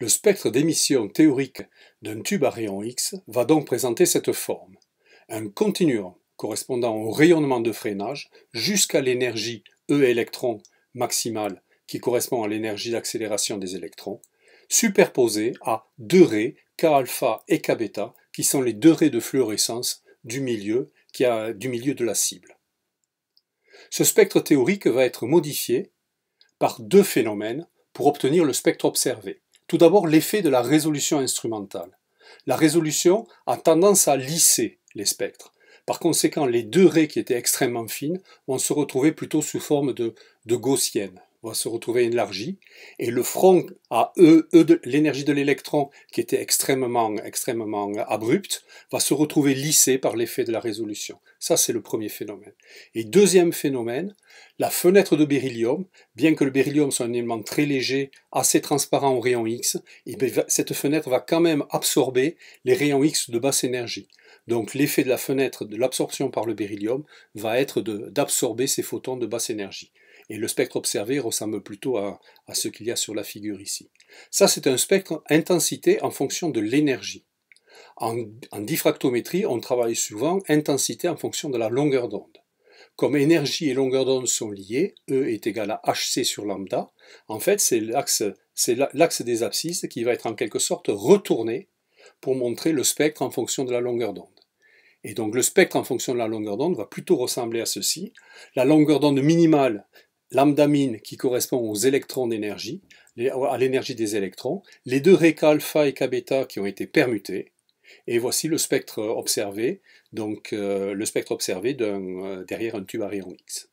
Le spectre d'émission théorique d'un tube à rayon X va donc présenter cette forme. Un continuum correspondant au rayonnement de freinage jusqu'à l'énergie E électron maximale qui correspond à l'énergie d'accélération des électrons, superposée à deux raies K alpha et K qui sont les deux raies de fluorescence du milieu, qui a, du milieu de la cible. Ce spectre théorique va être modifié par deux phénomènes pour obtenir le spectre observé. Tout d'abord, l'effet de la résolution instrumentale. La résolution a tendance à lisser les spectres. Par conséquent, les deux raies qui étaient extrêmement fines vont se retrouver plutôt sous forme de, gaussienne, vont se retrouver élargies, et le front à E, e l'énergie de l'électron qui était extrêmement, extrêmement abrupte, va se retrouver lissé par l'effet de la résolution. Ça, c'est le premier phénomène. Et deuxième phénomène, la fenêtre de beryllium, bien que le beryllium soit un élément très léger, assez transparent aux rayons X, eh ben, cette fenêtre va quand même absorber les rayons X de basse énergie. Donc l'effet de la fenêtre, de l'absorption par le beryllium, va être d'absorber ces photons de basse énergie. Et le spectre observé ressemble plutôt à ce qu'il y a sur la figure ici. Ça, c'est un spectre intensité en fonction de l'énergie. En, diffractométrie, on travaille souvent intensité en fonction de la longueur d'onde. Comme énergie et longueur d'onde sont liées, E est égal à hc sur lambda, en fait c'est l'axe des abscisses qui va être en quelque sorte retourné pour montrer le spectre en fonction de la longueur d'onde. Et donc le spectre en fonction de la longueur d'onde va plutôt ressembler à ceci. La longueur d'onde minimale, lambda min, qui correspond aux électrons d'énergie, à l'énergie des électrons, les deux récals alpha et k bêta qui ont été permutés, et voici le spectre observé, donc euh, le spectre observé euh, derrière un tube à rayon X.